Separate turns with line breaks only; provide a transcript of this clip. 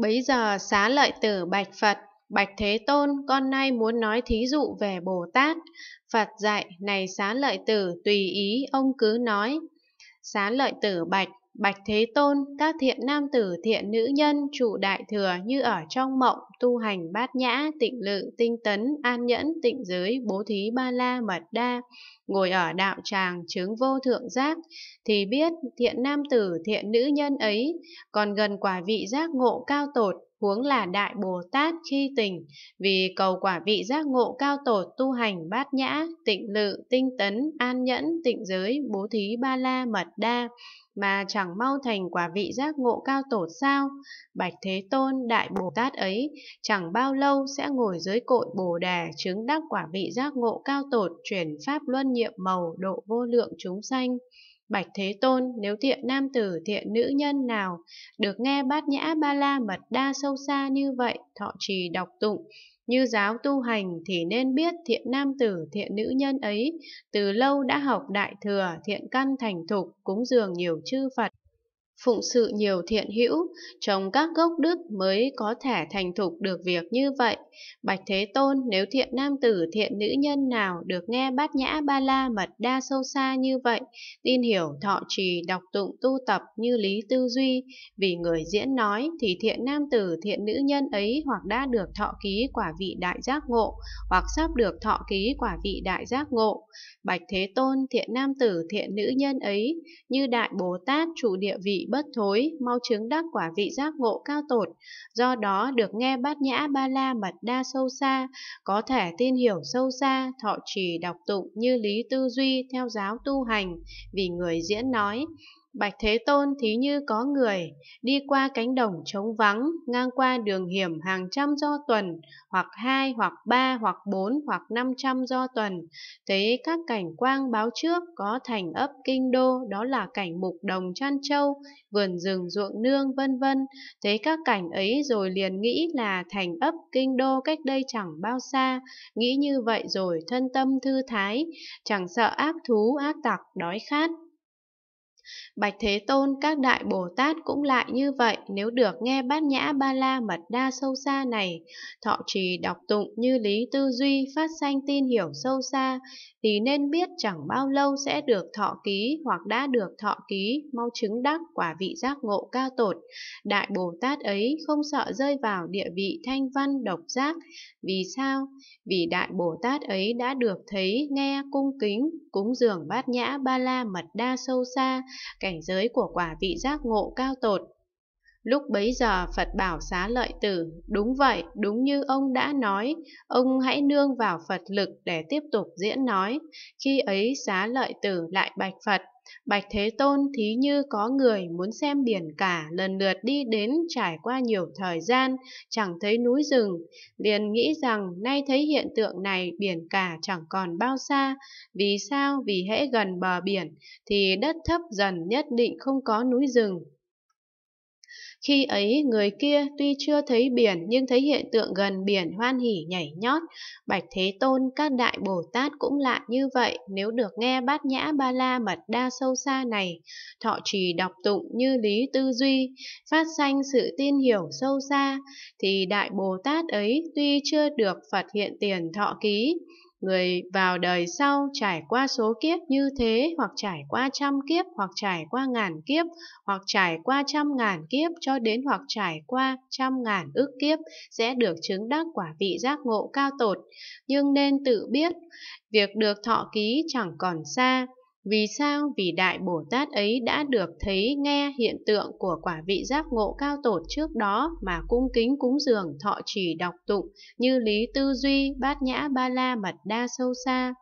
Bấy giờ xá lợi tử bạch Phật, bạch Thế Tôn, con nay muốn nói thí dụ về Bồ Tát. Phật dạy, này xá lợi tử, tùy ý, ông cứ nói. Xá lợi tử bạch, Bạch Thế Tôn, các thiện nam tử thiện nữ nhân trụ đại thừa như ở trong mộng, tu hành bát nhã, tịnh lự, tinh tấn, an nhẫn, tịnh giới, bố thí ba la mật đa, ngồi ở đạo tràng chứng vô thượng giác, thì biết thiện nam tử thiện nữ nhân ấy còn gần quả vị giác ngộ cao tột huống là Đại Bồ Tát chi tình, vì cầu quả vị giác ngộ cao tổ tu hành bát nhã, tịnh lự, tinh tấn, an nhẫn, tịnh giới, bố thí ba la mật đa, mà chẳng mau thành quả vị giác ngộ cao tổ sao? Bạch Thế Tôn, Đại Bồ Tát ấy, chẳng bao lâu sẽ ngồi dưới cội Bồ Đà chứng đắc quả vị giác ngộ cao tổ chuyển pháp luân nhiệm màu độ vô lượng chúng sanh. Bạch Thế Tôn, nếu thiện nam tử thiện nữ nhân nào được nghe bát nhã ba la mật đa sâu xa như vậy, thọ trì đọc tụng, như giáo tu hành thì nên biết thiện nam tử thiện nữ nhân ấy từ lâu đã học đại thừa thiện căn thành thục cúng dường nhiều chư Phật phụng sự nhiều thiện hữu, trồng các gốc đức mới có thể thành thục được việc như vậy. Bạch Thế Tôn, nếu thiện nam tử, thiện nữ nhân nào được nghe bát nhã ba la mật đa sâu xa như vậy, tin hiểu thọ trì, đọc tụng tu tập như lý tư duy, vì người diễn nói thì thiện nam tử, thiện nữ nhân ấy hoặc đã được thọ ký quả vị đại giác ngộ, hoặc sắp được thọ ký quả vị đại giác ngộ. Bạch Thế Tôn, thiện nam tử, thiện nữ nhân ấy như đại Bồ Tát trụ địa vị bất thối, mau chứng đắc quả vị giác ngộ cao tột. Do đó được nghe bát nhã ba la mật đa sâu xa, có thể tin hiểu sâu xa, thọ trì đọc tụng như lý tư duy theo giáo tu hành, vì người diễn nói. Bạch Thế Tôn thí như có người đi qua cánh đồng trống vắng, ngang qua đường hiểm hàng trăm do tuần, hoặc hai, hoặc ba, hoặc bốn, hoặc năm trăm do tuần, thấy các cảnh quang báo trước có thành ấp kinh đô, đó là cảnh mục đồng chăn châu, vườn rừng ruộng nương, vân vân. Thấy các cảnh ấy rồi liền nghĩ là thành ấp kinh đô cách đây chẳng bao xa, nghĩ như vậy rồi thân tâm thư thái, chẳng sợ ác thú, ác tặc, đói khát, Bạch Thế Tôn các đại Bồ Tát cũng lại như vậy nếu được nghe bát nhã ba la mật đa sâu xa này, thọ trì đọc tụng như lý tư duy phát sanh tin hiểu sâu xa, thì nên biết chẳng bao lâu sẽ được thọ ký hoặc đã được thọ ký, mau chứng đắc quả vị giác ngộ cao tột. Đại Bồ Tát ấy không sợ rơi vào địa vị thanh văn độc giác. Vì sao? Vì Đại Bồ Tát ấy đã được thấy, nghe, cung kính, cúng dường bát nhã ba la mật đa sâu xa, cảnh giới của quả vị giác ngộ cao tột Lúc bấy giờ Phật bảo xá lợi tử, đúng vậy, đúng như ông đã nói, ông hãy nương vào Phật lực để tiếp tục diễn nói. Khi ấy xá lợi tử lại bạch Phật, Bạch Thế Tôn thí như có người muốn xem biển cả lần lượt đi đến trải qua nhiều thời gian, chẳng thấy núi rừng, liền nghĩ rằng nay thấy hiện tượng này biển cả chẳng còn bao xa, vì sao vì hễ gần bờ biển thì đất thấp dần nhất định không có núi rừng, khi ấy người kia tuy chưa thấy biển nhưng thấy hiện tượng gần biển hoan hỉ nhảy nhót, Bạch Thế Tôn các đại Bồ Tát cũng lạ như vậy nếu được nghe bát nhã ba la mật đa sâu xa này, thọ trì đọc tụng như lý tư duy, phát sanh sự tin hiểu sâu xa, thì đại Bồ Tát ấy tuy chưa được Phật hiện tiền thọ ký, Người vào đời sau trải qua số kiếp như thế hoặc trải qua trăm kiếp hoặc trải qua ngàn kiếp hoặc trải qua trăm ngàn kiếp cho đến hoặc trải qua trăm ngàn ước kiếp sẽ được chứng đắc quả vị giác ngộ cao tột. Nhưng nên tự biết, việc được thọ ký chẳng còn xa, vì sao? Vì Đại Bồ Tát ấy đã được thấy nghe hiện tượng của quả vị giác ngộ cao tột trước đó mà cung kính cúng dường thọ trì đọc tụng như lý tư duy, bát nhã ba la mật đa sâu xa,